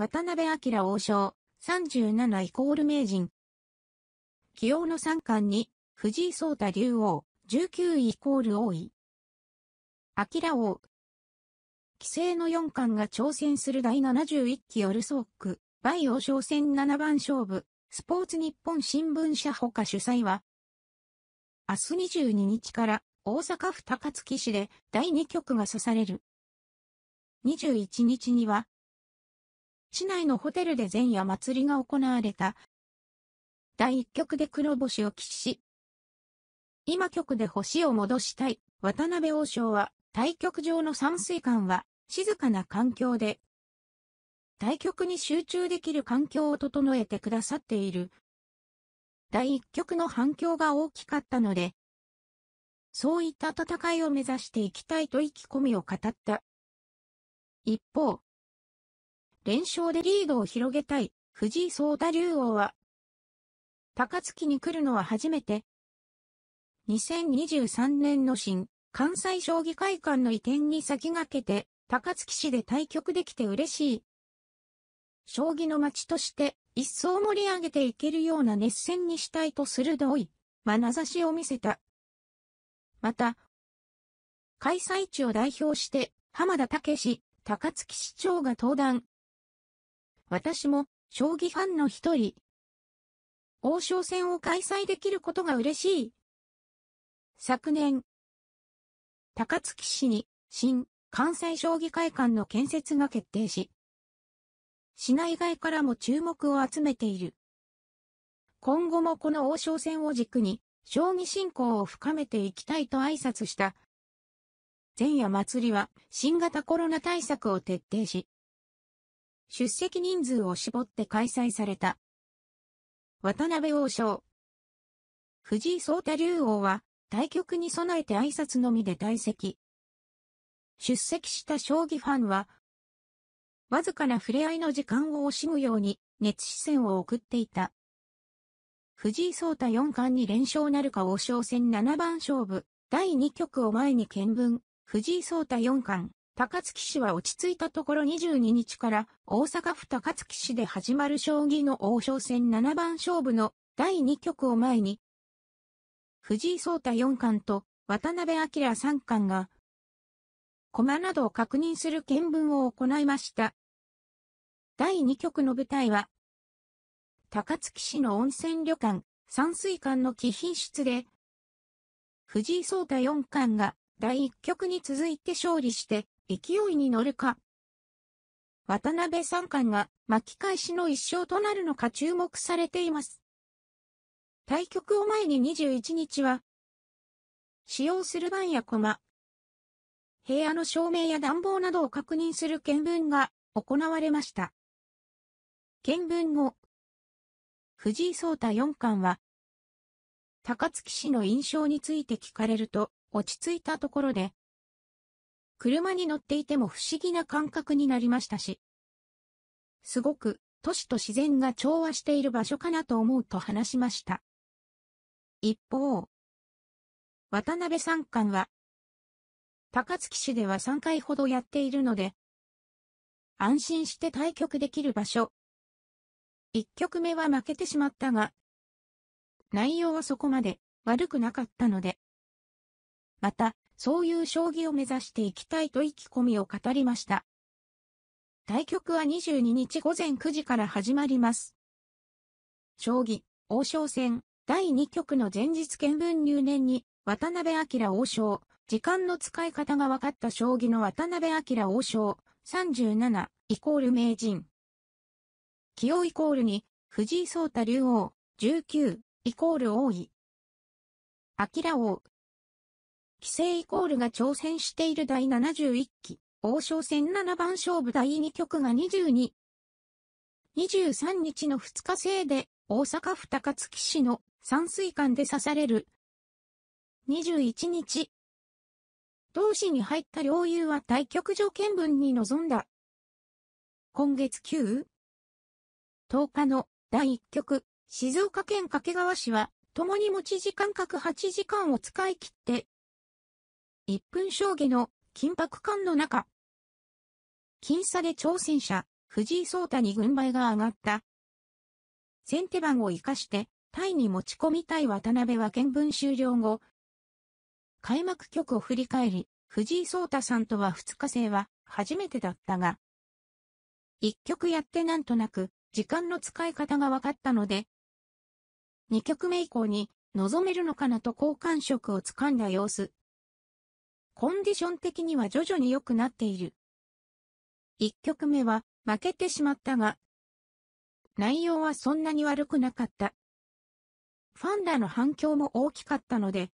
渡辺明王将、37イコール名人。起用の三冠に、藤井聡太竜王、19イコール王位。明王。棋聖の四冠が挑戦する第71期オルソーク、バイ王将戦七番勝負、スポーツ日本新聞社ほか主催は、明日22日から大阪府高槻市で第2局が指される。21日には市内のホテルで前夜祭りが行われた。第1局で黒星を喫し、今局で星を戻したい、渡辺王将は、対局場の山水館は、静かな環境で、対局に集中できる環境を整えてくださっている。第1局の反響が大きかったので、そういった戦いを目指していきたいと意気込みを語った。一方、連勝でリードを広げたい、藤井聡太竜王は、高槻に来るのは初めて。2023年の新、関西将棋会館の移転に先駆けて、高槻市で対局できて嬉しい。将棋の街として一層盛り上げていけるような熱戦にしたいと鋭い眼差しを見せた。また、開催地を代表して浜田武史、高槻市長が登壇、私も、将棋ファンの一人。王将戦を開催できることが嬉しい。昨年、高槻市に、新、関西将棋会館の建設が決定し、市内外からも注目を集めている。今後もこの王将戦を軸に、将棋振興を深めていきたいと挨拶した。前夜祭りは、新型コロナ対策を徹底し、出席人数を絞って開催された。渡辺王将。藤井聡太竜王は、対局に備えて挨拶のみで退席。出席した将棋ファンは、わずかな触れ合いの時間を惜しむように熱視線を送っていた。藤井聡太四冠に連勝なるか王将戦七番勝負、第2局を前に見聞、藤井聡太四冠。高槻市は落ち着いたところ22日から大阪府高槻市で始まる将棋の王将戦7番勝負の第2局を前に、藤井聡太4冠と渡辺明三冠が、駒などを確認する見分を行いました。第2局の舞台は、高槻市の温泉旅館、山水館の貴賓室で、藤井聡太4冠が第1局に続いて勝利して、勢いに乗るか。渡辺三冠が巻き返しの一勝となるのか注目されています。対局を前に21日は、使用する番や駒、部屋の照明や暖房などを確認する見分が行われました。見分後、藤井聡太四冠は、高槻市の印象について聞かれると、落ち着いたところで、車に乗っていても不思議な感覚になりましたし。すごく、都市と自然が調和している場所かなと思うと話しました。一方、渡辺三冠は、高槻市では3回ほどやっているので、安心して対局できる場所。1局目は負けてしまったが、内容はそこまで悪くなかったので、また、そういう将棋を目指していきたいと意気込みを語りました。対局は22日午前9時から始まります。将棋、王将戦、第2局の前日見聞入念に、渡辺明王将、時間の使い方が分かった将棋の渡辺明王将、37、イコール名人。起用イコールに、藤井聡太竜王、19、イコール王位。明王、規制イコールが挑戦している第71期、王将戦7番勝負第2局が22、23日の2日制で、大阪府高槻市の山水館で刺される。21日、同市に入った領友は対局条見分に臨んだ。今月9、10日の第1局、静岡県掛川市は、共に持ち時間各8時間を使い切って、一分将棋の緊迫感の中。僅差で挑戦者、藤井聡太に軍配が上がった。先手番を活かして、タイに持ち込みたい渡辺は見分終了後、開幕局を振り返り、藤井聡太さんとは2日生は初めてだったが、1局やってなんとなく、時間の使い方が分かったので、2局目以降に、望めるのかなと好感触をつかんだ様子。コンディション的には徐々に良くなっている。1曲目は負けてしまったが、内容はそんなに悪くなかった。ファンらの反響も大きかったので、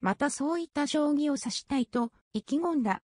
またそういった将棋を指したいと意気込んだ。